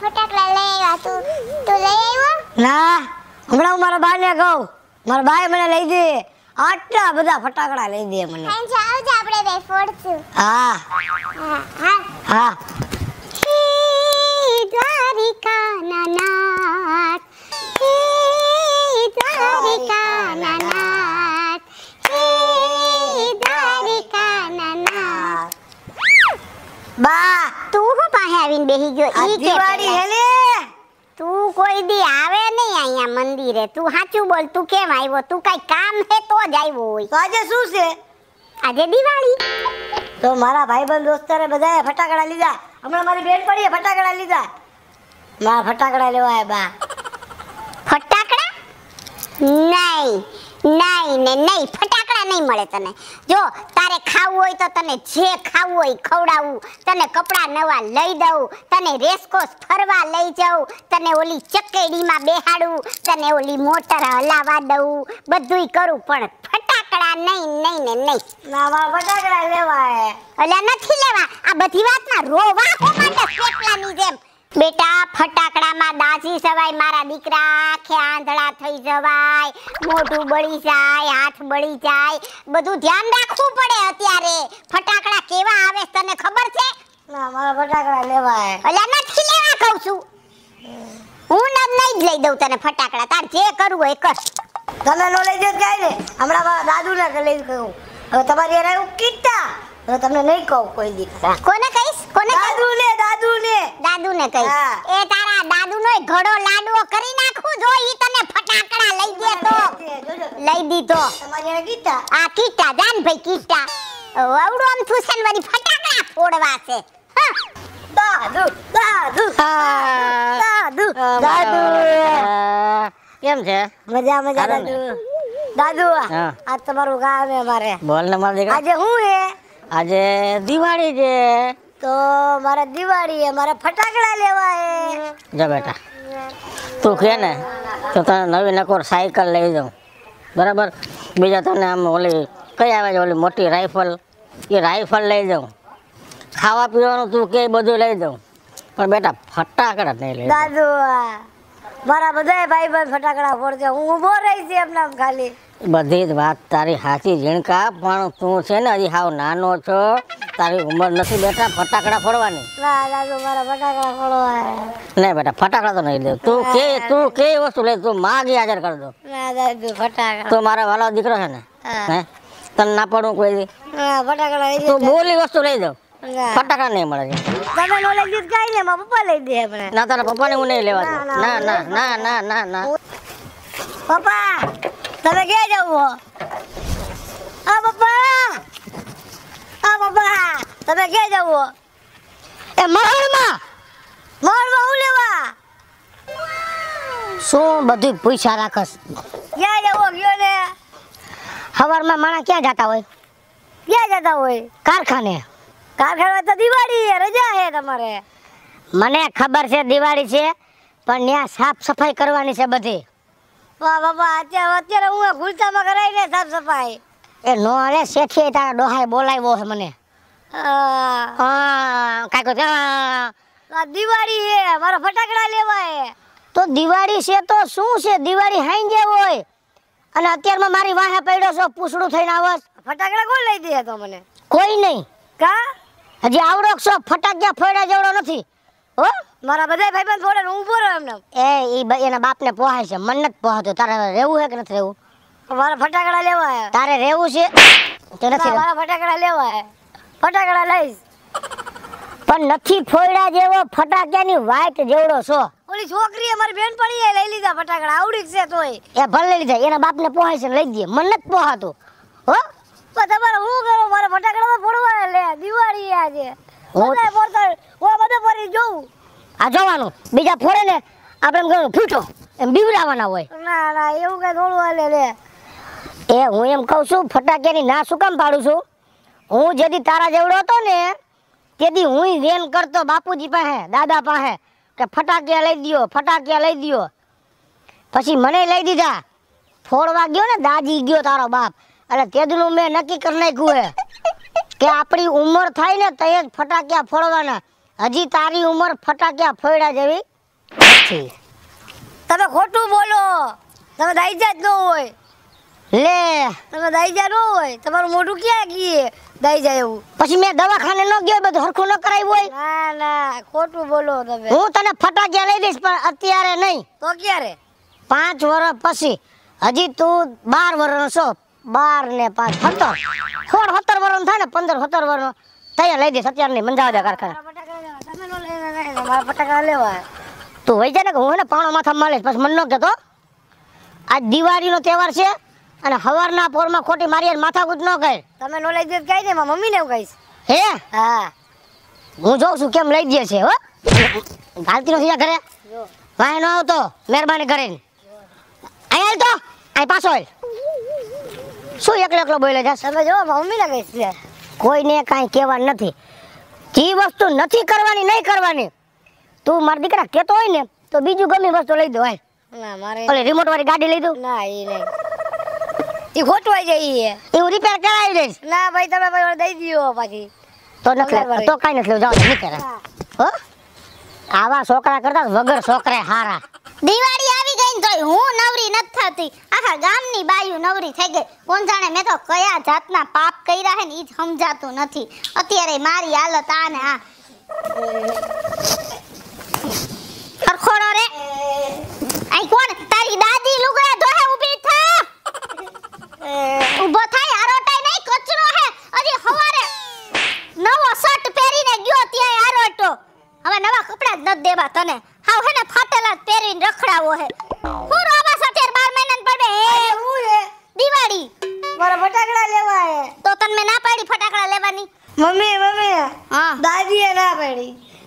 ફટાકડા લઈ ના હમણાં હું મારા બાને કહું મારા બાએ મને લઈ દે આટલા બધા ફટાકડા લઈ દે મને આવજો આપણે બે ફોડશું હા હા બેહી ગયો ઈ કે દિવાળી હેલે તું કોઈ દી આવે નહીં અહીંયા મંદિરે તું સાચું બોલ તું કેમ આવ્યો તું કઈ કામ છે તો જ આવ્યો હોય આજે શું છે આજે દિવાળી તો મારા ભાઈબંધ દોસ્તારે બધાએ ફટાકડા લીધા હમણાં મારી બેન પડીએ ફટાકડા લીધા મારા ફટાકડા લેવા આવ્યા બા ફટાકડા નહીં નહીં ને નહીં ફટાકડા પૈસા નહીં મળે તને જો તારે ખાવું હોય તો તને જે ખાવું હોય ખવડાવું તને કપડાં નવા લઈ દઉં તને રેસકોસ ફરવા લઈ જાઉં તને ઓલી ચકેડીમાં બેહાડું તને ઓલી મોટર હલાવા દઉં બધુંય કરું પણ ફટાકડા નહીં નહીં ને નહીં નાવા ફટાકડા લેવા એટલે નથી લેવા આ બધી વાતના રોવા માટે કેટલાની જેમ બેટા ફટાકડામાં દાઝી જવાય મારા દીકરા આંખે આંધળા થઈ જવાય મોઢું બળી જાય હાથ બળી જાય બધું ધ્યાન રાખવું પડે અત્યારે ફટાકડા કેવા આવે તને ખબર છે ના મારા ફટાકડા લેવાય અલ્યા નથી લેવા કહું છું હું ન નહીં લઈ દઉં તને ફટાકડા તાર જે કરવું એ કર તમે નો લઈ દો કાઈ ને હમણાં દાદુ ને લઈ કહું હવે તમારી એને હું હવે તમને નહીં કહું કોઈ દી કોને કહીશ કોને દાદુને દાદુને દાદુને કહી એ તારા દાદુનો ઘડો લાડવો કરી નાખું જો ઈ તને ફટાકડા લઈ દે તો લઈ દીધો તમારે કીટા આ કીટા જાન ભાઈ કીટા આવડો આમ થુસન વાળી ફટાકડા ફોડવા છે દાદુ દાદુ દાદુ દાદુ કેમ છે મજા મજા દાદુ દાદુ આ તમારું ગામ અમારે બોલ ને મારા આજે હું હે આજે દિવાળી છે તો મારે દિવાળી હે મારે ફટાકડા લેવા હે જા બેટા તું કે ને તો તને નવી નકોર સાયકલ લઈ જાઉં બરાબર બીજા તને આમ ઓલી કઈ આવે છે ઓલી મોટી રાઇફલ એ રાઇફલ લઈ જાઉં ખાવા પીવાનું તું કે બધું લઈ જાઉં પણ બેટા ફટાકડા નહીં લઈ દાદુ મારા બધા ભાઈ ભાઈ ફટાકડા ફોડશે હું ઊભો રહી રહીશ એમને ખાલી બધી જ વાત તારી સાચી ઝીણકા પણ તું છે ને હજી હાવ નાનો છો તારી ઉંમર નથી બેટા ફટાકડા ફોડવાની નહીં બેટા ફટાકડા તો નહીં લે તું કે તું કે વસ્તુ લે તું માગી હાજર કર દો તું મારા વાલો દીકરો છે ને હે તને ના પડવું કોઈ દી તું બોલી વસ્તુ લઈ દઉં ફટાકડા નહીં મળે છે તમે નો ને ના તારા પપ્પાને હું નહીં લેવા દઉં ના ના ના ના ના પપ્પા તમે ક્યાં જવું હો આ પપ્પા આ પપ્પા તમે ક્યાં જવું એ મહાણમાં મહાણમાં હું લેવા શું બધું પૈસા રાખસ ક્યાં જવો ગયો ને હવારમાં માણા ક્યાં જતા હોય ક્યાં જતા હોય કારખાને કારખાને તો દિવાળી રજા છે તમારે મને ખબર છે દિવાળી છે પણ ત્યાં સાફ સફાઈ કરવાની છે બધી વાહ બાબા અત્યારે અત્યારે હું ભૂલતામાં કરાવી ને સાફ સફાઈ એ નો અરે શેઠીએ તારા ડોહાએ બોલાવ્યો છે મને હા કહો ત્યાં દિવાળી છે મારા ફટાકડા લેવા હે તો દિવાળી છે તો શું છે દિવાળી હાઈ જે હોય અને અત્યારમાં મારી વાહે પડ્યો છો પૂછડું થઈને આવસ ફટાકડા કોણ લઈ દે તો મને કોઈ નહીં કા હજી આવડો છો ફટાકડા ફોડ્યા જેવડો નથી હો મારા બધા ભાઈબંધ ફોડે ઊભો રહ્યો એમને એ ઈ એના બાપને પોહાય છે મને નથી પોહાતો તારે રહેવું છે કે નથી રહેવું મારા ફટાકડા લેવા આવ્યા તારે રહેવું છે તો નથી મારા ફટાકડા લેવા આવ્યા ફટાકડા લઈશ પણ નથી ફોડ્યા જેવો ફટાક્યાની વાઈટ જેવડો છો ઓલી છોકરીએ મારી બેન પડી લઈ લીધા ફટાકડા આવડી છે તોય એ ભલે લઈ લીધા એના બાપને પોહાય છે લઈ દે મને નથી પોહાતો હો તમારે હું કરો મારા ફટાકડા ફોડવા લે દિવાળી આજે હું ઓ બધે ફરી જોઉં આ જોવાનું બીજા ફોરે ને આપણે એમ કહ્યું ફૂટો એમ બીવડાવવાના હોય ના ના એવું કઈ થોડું હાલે લે એ હું એમ કહું છું ફટાકિયાની ના શું કામ પાડું છું હું જેથી તારા જેવડો હતો ને તેથી હું વેન કરતો બાપુજી પાસે દાદા પાસે કે ફટાકિયા લઈ દો ફટાકિયા લઈ દો પછી મને લઈ દીધા ફોડવા ગયો ને દાજી ગયો તારો બાપ એટલે તેજનું મેં નક્કી કરી નાખ્યું હે કે આપણી ઉંમર થાય ને તય જ ફટાક્યા ફોડવાના હજી તારી ઉંમર ફટાક્યા ફોડ્યા જેવી નથી તમે ખોટું બોલો તમે દાઈજા જ ન હોય લે તમે દાઈજા ન હોય તમારું મોઢું ક્યાં ગયે દાઈજા એવું પછી મેં દવાખાને ન ગયો બધું હરખું ન કરાવ્યું હોય ના ના ખોટું બોલો તમે હું તને ફટાક્યા લઈ દઈશ પણ અત્યારે નહીં તો ક્યારે પાંચ વર્ષ પછી હજી તું બાર વર્ષનો છો બાર ને પાંચ સત્તર સોળ સત્તર વર્ષ થાય ને પંદર સત્તર વર્ષ તૈયાર લઈ દે અત્યાર નહીં મંજાવ કારખાના ફટાકડા લેવા તું હોય છે ને હું ને પાણો માથા માલીશ પછી મન ન કહેતો આજ દિવાળીનો તહેવાર છે અને સવારના પોરમાં ખોટી મારી માથા માથાકૂટ ન કહે તમે નો લઈ દે કઈ નહીં મમ્મીને એવું કહીશ હે હા હું જોઉં છું કેમ લઈ દે છે હો ગાલતી નથી ઘરે વાય ન આવતો મહેરબાની કરીને અહીં તો અહીં પાછો આવી શું એકલો એકલો બોલે છે તમે મમ્મી લાગે છે કોઈને કાંઈ કહેવાનું નથી જે વસ્તુ નથી કરવાની નહીં કરવાની તું મારા દીકરા કહેતો હોય ને તો બીજું ગમે વસ્તુ લઈ દો હાલ ઓલે રિમોટ વાળી ગાડી લઈ દઉં ના એ નહીં એ ખોટવાઈ જાય એ હું રિપેર કરાવી દઈશ ના ભાઈ તમે ભાઈ દઈ દીધો પછી તો નથી તો કાંઈ નથી જાઓ નીકળે હો આવા છોકરા કરતા વગર છોકરા હારા દિવાળી તોય હું નવરી નથી થતી આખા ગામની બાયુ નવરી થઈ ગઈ કોણ જાણે મેં તો કયા જાતના પાપ કર્યા હે ને એ સમજાતું નથી અત્યારે મારી હાલત આ ને આ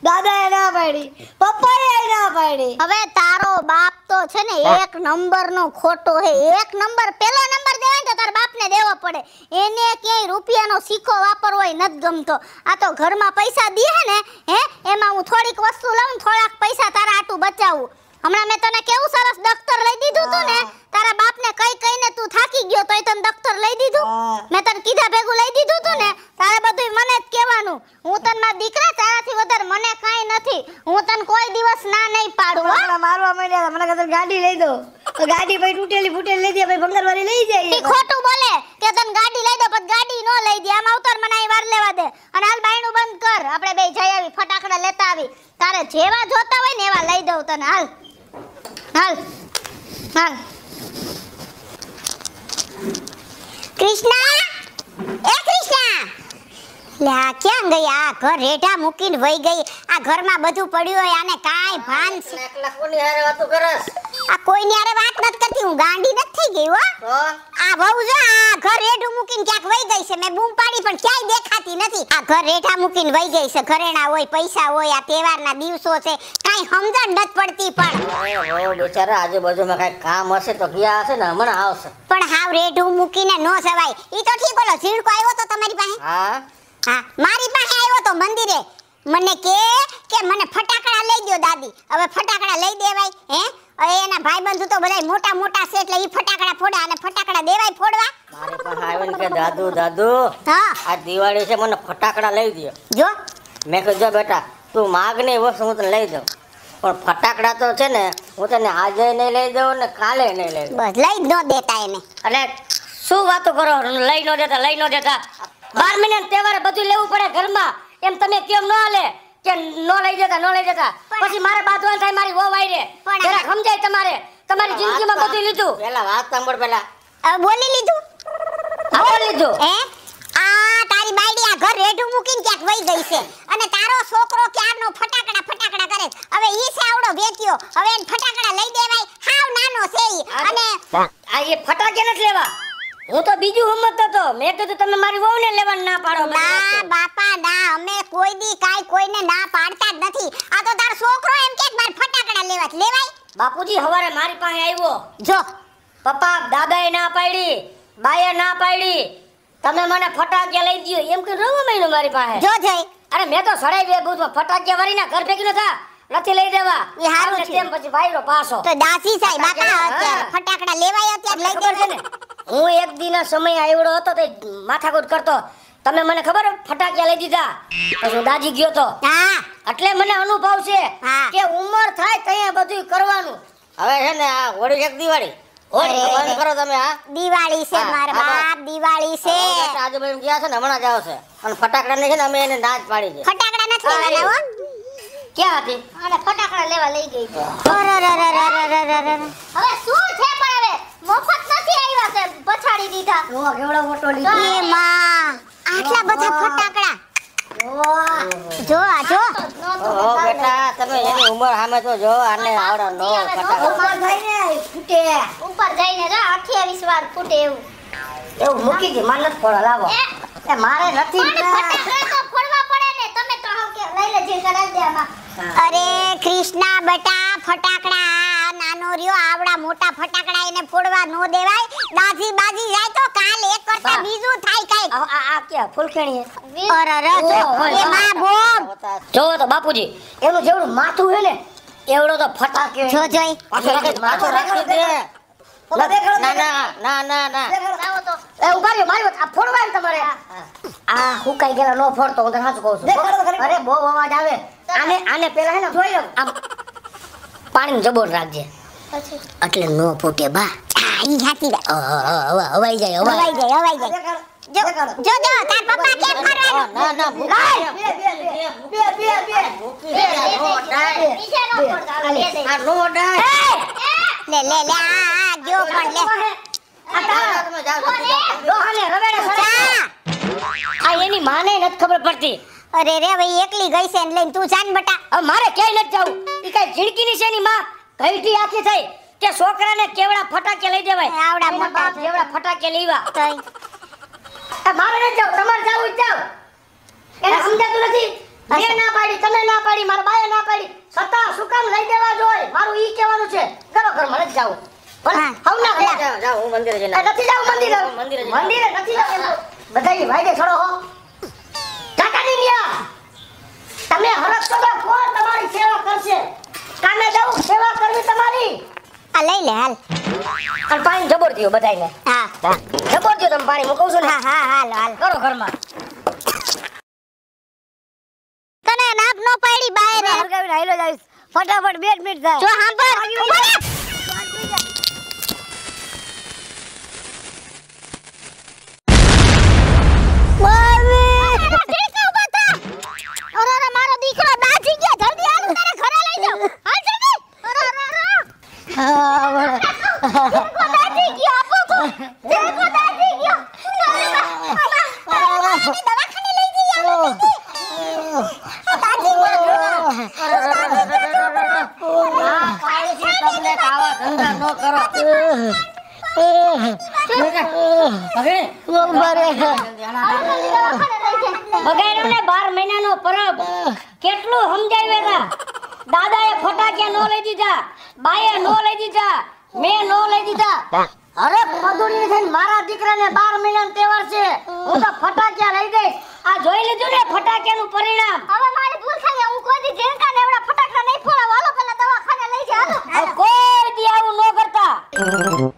દાદાએ ના પાડી પપ્પાએ ના પાડી હવે તારો બાપ તો છે ને એક નંબર નો ખોટો હે એક નંબર પેલો નંબર દેવાય તો તાર બાપને દેવો પડે એને ક્યાંય રૂપિયાનો સિક્કો વાપરવો હોય ગમતો આ તો ઘરમાં પૈસા દે ને હે એમાં હું થોડીક વસ્તુ લઉં થોડાક પૈસા તારા આટું બચાવું હમણાં મેં તને કેવું સરસ દફતર લઈ દીધું તું ને તારા બાપને કઈ કઈને તું થાકી ગયો તોય તને દફતર લઈ દીધું મેં તને કીધા ભેગું લઈ દીધું તું ને તારે બધું મને જ કહેવાનું હું તને મારા દીકરા તારા ના નહીં પાડું હમણાં મારવા માંડ્યા મને કહેતો ગાડી લઈ દો તો ગાડી ભાઈ તૂટેલી ફૂટેલી લઈ દે ભાઈ ભંગરવારી લઈ જાય એ ખોટું બોલે કે તને ગાડી લઈ દો પણ ગાડી નો લઈ દે આમ અવતર મને અહીં વાર લેવા દે અને હાલ બાયણું બંધ કર આપણે બે જઈ આવી ફટાકડા લેતા આવી તારે જેવા જોતા હોય ને એવા લઈ દઉં તને હાલ હાલ હાલ કૃષ્ણા એ કૃષ્ણા લ્યા ક્યાં ગયા ઘર રેઢા મૂકીને વહી ગઈ આ ઘરમાં બધું પડ્યું હોય આને કાઈ ભાન છે લખવાની હારે વાતો કરસ આ કોઈની હારે વાત નથી કરતી હું ગાંડી નથી થઈ ગઈ હો આ બહુ જો આ ઘર રેઢું મૂકીને ક્યાંક વઈ ગઈ છે મેં બૂમ પાડી પણ ક્યાંય દેખાતી નથી આ ઘર રેઢા મૂકીને વઈ ગઈ છે ઘરેણા હોય પૈસા હોય આ તહેવારના દિવસો છે કાઈ સમજણ નથી પડતી પણ ઓ બેચારા આજુબાજુમાં કાઈ કામ હશે તો ગયા હશે ને હમણાં આવશે પણ હાવ રેઢું મૂકીને નો સવાય ઈ તો ઠીક બોલો ઝીણકો આવ્યો તો તમારી પાસે હા હા મારી પાસે આવ્યો તો મંદિરે મને કે કે મને ફટાકડા લઈ દો દાદી હવે ફટાકડા લઈ દેવાય હે એના ભાઈબંધુ તો બધાય મોટા મોટા છે એટલે ઈ ફટાકડા ફોડા અને ફટાકડા દેવાય ફોડવા મારે પણ આવ્યો કે દાદુ દાદુ હા આ દિવાળી છે મને ફટાકડા લઈ દો જો મેં કીધું બેટા તું માગ ને વસ્તુ હું તને લઈ દઉં પણ ફટાકડા તો છે ને હું તને આજે નહીં લઈ દઉં ને કાલે નહીં લઈ દઉં બસ લઈ ન દેતા એને અને શું વાતો કરો લઈ ન દેતા લઈ ન દેતા બાર મહિના તહેવારે બધું લેવું પડે ઘરમાં એમ તમે કેમ ન હાલે કે નો લઈ જતા નો લઈ જતા પછી મારે બાંધવાનું થાય મારી વહુ રે જરાક સમજાય તમારે તમારી જિંદગીમાં બધું લીધું પેલા વાત સાંભળ પેલા બોલી લીધું બોલી લીધું હે આ તારી બાયડી આ ઘર રેઢું મૂકીને ક્યાંક વહી ગઈ છે અને તારો છોકરો ક્યારનો ફટાકડા ફટાકડા કરે હવે ઈ છે આવડો વેચ્યો હવે એને ફટાકડા લઈ દેવાય હાવ નાનો છે અને આ એ ફટાકડા નથી લેવા હું તો બીજું સમજતો તો મેં કીધું તમે મારી ને લેવા ના પાડો ના બાપા ના અમે કોઈ બી કાઈ કોઈને ના પાડતા જ નથી આ તો તાર છોકરો એમ કે માર ફટાકડા લેવા લેવાય બાપુજી હવારે મારી પાસે આવ્યો જો પપ્પા દાદાએ ના પાડી બાએ ના પાડી તમે મને ફટાકડા લઈ દયો એમ કે રવા મહિનો મારી પાસે જો જય અરે મેં તો સડાઈ બે બૂથમાં ફટાકડા વારીના ઘર ભેગી ન નથી લઈ દેવા એ હારું છે તેમ પછી ભાઈ પાસો તો દાસી સાહેબ બાપા અત્યારે ફટાકડા લેવાય અત્યારે લઈ દેવા હું એક દીના સમય આવ્યો હતો તે માથાકૂટ કરતો તમે મને ખબર ફટાક્યા લઈ દીધા પછી દાજી ગયો તો એટલે મને અનુભવ છે કે ઉંમર થાય ત્યાં બધું કરવાનું હવે છે ને આ હોળી એક દિવાળી તમે દિવાળી છે મારા બાપ દિવાળી છે આજુબાજુ ગયા છે ને હમણાં જાવ છે અને ફટાકડા ને છે ને અમે એને ના પાડી છે ક્યાં હતી ફટાકડા લેવા લઈ ગઈ મફત નથી આવ્યા તે પછાડી દીધા ઓ કેવડો મોટો લીધો એ માં આટલા બધા ફટાકડા જો આ જો ઓ બેટા તમે એની ઉંમર સામે તો જો આને આવડો નો ફટાકડા ઉપર જઈને ફૂટે ઉપર જઈને જો 28 વાર ફૂટે એવું એવું મૂકી દે માનત ફોડો લાવો એ મારે નથી ફટાકડા તો ફોડવા પડે ને તમે તો હાવ કે લઈ લેજે કરાવી દે આમાં અરે કૃષ્ણા બટા ફટાકડા નો રહ્યો આવડા મોટા ફટાકડા એને ફોડવા નો દેવાય દાથી બાજી જાય તો કાલ એક કરતા બીજું થાય કઈ આ આ કે ફૂલખેણી અરે અરે એ માં બોમ જો તો બાપુજી એનું જેવડું માથું હે ને એવડો તો ફટાકે જો જોઈ માથું રાખી દે પાણી જબોર રાખજે એટલે નો ફૂટે બા ઈ હાચી વાત હવાઈ જાય હવાઈ જાય હવાઈ જાય જો જો જો તાર પપ્પા કેમ કરવાનો ના ના બે બે બે બે બે બે નો ડાય નીચે નો પડતા આ નો ડાય લે લે લે આ જો પણ લે એની માને નથી ખબર પડતી અરે રે ભાઈ એકલી ગઈ છે ને લઈને તું જાન બટા મારે ક્યાંય નથી જવું ઈ કઈ ઝીણકીની છે ની માં ઘઈટી આખી થઈ કે છોકરાને કેવડા ફટાકે લઈ દેવાય આવડા મોટા કેવડા ફટાકે લેવા તઈ મારે ન જાવ તમારે જાવું જાવ એને સમજાતું નથી મેં ના પાડી તમે ના પાડી મારા બાએ ના પાડી છતાં શું કામ લઈ દેવા જોઈએ મારું ઈ કહેવાનું છે કરો ઘર મને જ પણ હવ ના જાવ જાવ હું મંદિરે જઈને નથી જાવ મંદિરે મંદિરે મંદિરે નથી જાવ બધાય વાયદે છોડો હો કાકા ની મિયા તમે હરખ સભા કોણ તમારી સેવા કરશે કાને જાઉં સેવા કરવી તમારી આ લઈ લે હાલ અને પાણી જબર થયો બધાને હા જબર થયો તમે પાણી મૂકવું ને હા હા હાલ હાલ કરો ઘરમાં તને નાક નો પાડી બાય રે હરગાવી હાલો જાઈશ ફટાફટ બેટ મિનિટ થાય જો સાંભળ 啊！我，结果到底搞不过。નો લઈ દીધા મેં નો લઈ દીધા અરે મધુની થઈને મારા દીકરાને 12 મહિનાનો તહેવાર છે હું તો ફટાક્યા લઈ દઈશ આ જોઈ લીધું ને ફટાક્યાનું પરિણામ હવે મારી ભૂલ થઈ હું કોઈ જેનકા ને એવડા ફટાકડા નહીં ફોડા વાલો પહેલા દવાખાને લઈ જા હાલો કોઈ દી આવું ન કરતા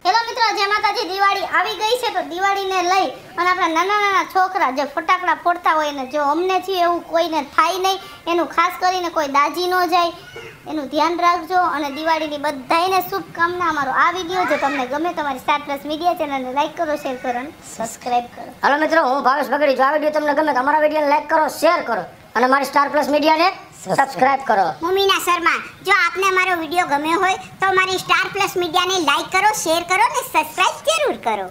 હેલો મિત્રો જે માતાજી દિવાળી આવી ગઈ છે તો દિવાળીને લઈ અને આપણા નાના નાના છોકરા જે ફટાકડા ફોડતા હોય ને જો અમને છે એવું કોઈને થાય નહીં એનું ખાસ કરીને કોઈ દાજી ન જાય એનું ધ્યાન રાખજો અને દિવાળીની બધાને શુભકામના અમારો આ વિડીયો જો તમને ગમે તમારી સ્ટાર પ્લસ મીડિયા ચેનલને લાઈક કરો શેર કરો અને સબસ્ક્રાઇબ કરો હાલો મિત્રો હું ભાવેશ બગડી જો આ વિડીયો તમને ગમે તો અમારા વિડીયોને લાઈક કરો શેર કરો અને મારી સ્ટાર પ્લસ મીડિયાને સબસ્ક્રાઇબ કરો મુમીના શર્મા જો આપને મારો વિડીયો ગમ્યો હોય તો મારી સ્ટાર પ્લસ મીડિયાને લાઈક કરો શેર કરો અને સબસ્ક્રાઇબ જરૂર કરો